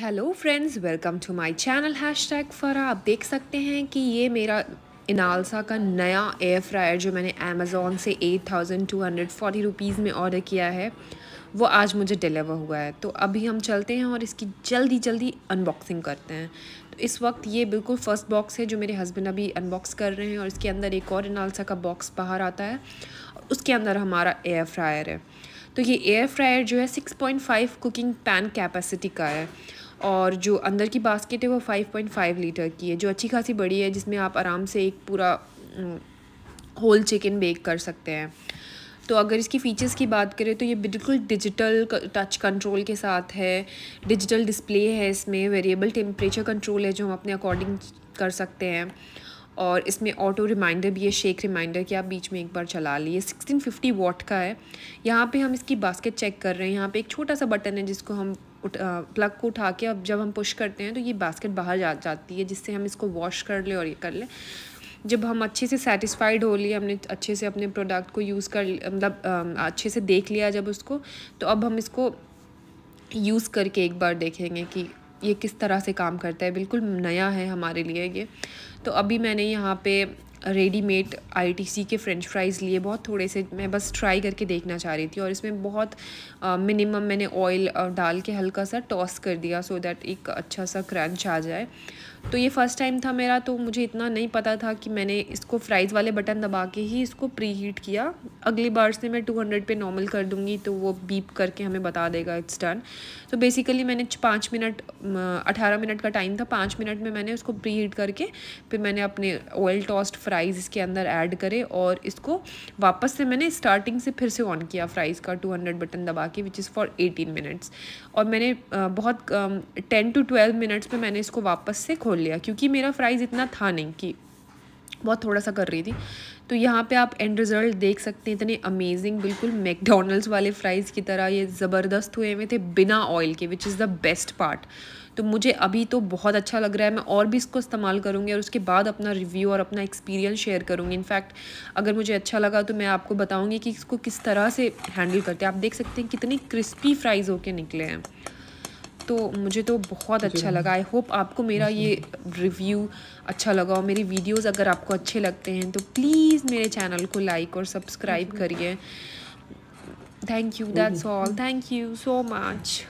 hello friends welcome to my channel hash tag फरा आप देख सकते हैं कि ये मेरा इनालसा का नया एयर फ्रायर जो मैंने अमेज़ोन से eight thousand two hundred forty rupees में ऑर्डर किया है वो आज मुझे डिलीवर हुआ है तो अभी हम चलते हैं और इसकी जल्दी जल्दी अनबॉक्सिंग करते हैं तो इस वक्त ये बिल्कुल फ़र्स्ट बॉक्स है जो मेरे हस्बैंड अभी अनबॉक्स कर रहे हैं और इसके अंदर एक और इनालसा का बॉक्स बाहर आता है और उसके अंदर हमारा एयर फ्रायर है तो ये एयर फ्रायर जो है six point five cooking pan capacity का है और जो अंदर की बास्केट है वो 5.5 लीटर की है जो अच्छी खासी बड़ी है जिसमें आप आराम से एक पूरा होल चिकन बेक कर सकते हैं तो अगर इसकी फ़ीचर्स की बात करें तो ये बिल्कुल डिजिटल टच कंट्रोल के साथ है डिजिटल डिस्प्ले है इसमें वेरिएबल टेम्परेचर कंट्रोल है जो हम अपने अकॉर्डिंग कर सकते हैं और इसमें ऑटो रिमाइंडर भी है शेक रिमाइंडर कि आप बीच में एक बार चला लिए 1650 वॉट का है यहाँ पे हम इसकी बास्केट चेक कर रहे हैं यहाँ पे एक छोटा सा बटन है जिसको हम प्लग को उठा के अब जब हम पुश करते हैं तो ये बास्केट बाहर जा जाती है जिससे हम इसको वॉश कर ले और ये कर ले जब हम अच्छे से सेटिस्फाइड हो लिए हमने अच्छे से अपने प्रोडक्ट को यूज़ कर मतलब अच्छे से देख लिया जब उसको तो अब हम इसको यूज़ करके एक बार देखेंगे कि ये किस तरह से काम करता है बिल्कुल नया है हमारे लिए ये तो अभी मैंने यहाँ पे रेडीमेड आईटीसी के फ़्रेंच फ्राइज़ लिए बहुत थोड़े से मैं बस ट्राई करके देखना चाह रही थी और इसमें बहुत मिनिमम मैंने ऑयल डाल के हल्का सा टॉस कर दिया सो so दैट एक अच्छा सा क्रंच आ जाए तो ये फ़र्स्ट टाइम था मेरा तो मुझे इतना नहीं पता था कि मैंने इसको फ्राइज़ वाले बटन दबा के ही इसको प्री हीट किया अगली बार से मैं 200 पे नॉर्मल कर दूँगी तो वो बीप करके हमें बता देगा इट्स डन तो बेसिकली मैंने पाँच मिनट अठारह मिनट का टाइम था पाँच मिनट में मैंने उसको प्री हीट करके फिर मैंने अपने ऑयल टॉस्ट फ्राइज़ इसके अंदर ऐड करे और इसको वापस से मैंने स्टार्टिंग से फिर से ऑन किया फ्राइज़ का टू बटन दबा के which is for eighteen minutes और मैंने बहुत टेन टू ट्वेल्व मिनट्स में मैंने इसको वापस से खोल खोल लिया क्योंकि मेरा फ्राइज़ इतना था नहीं कि बहुत थोड़ा सा कर रही थी तो यहाँ पे आप एंड रिज़ल्ट देख सकते हैं इतने अमेजिंग बिल्कुल मैकडोनल्ड्स वाले फ्राइज़ की तरह ये ज़बरदस्त हुए हुए थे बिना ऑयल के which is the best part तो मुझे अभी तो बहुत अच्छा लग रहा है मैं और भी इसको इस्तेमाल करूँगी और उसके बाद अपना रिव्यू और अपना एक्सपीरियंस शेयर करूँगी इनफैक्ट अगर मुझे अच्छा लगा तो मैं आपको बताऊँगी कि इसको किस तरह से हैंडल करते हैं आप देख सकते हैं कितने क्रिस्पी फ्राइज़ होके निकले हैं तो मुझे तो बहुत अच्छा लगा आई होप आपको मेरा ये रिव्यू अच्छा लगा और मेरी वीडियोस अगर आपको अच्छे लगते हैं तो प्लीज़ मेरे चैनल को लाइक और सब्सक्राइब करिए thank you that's all thank you so much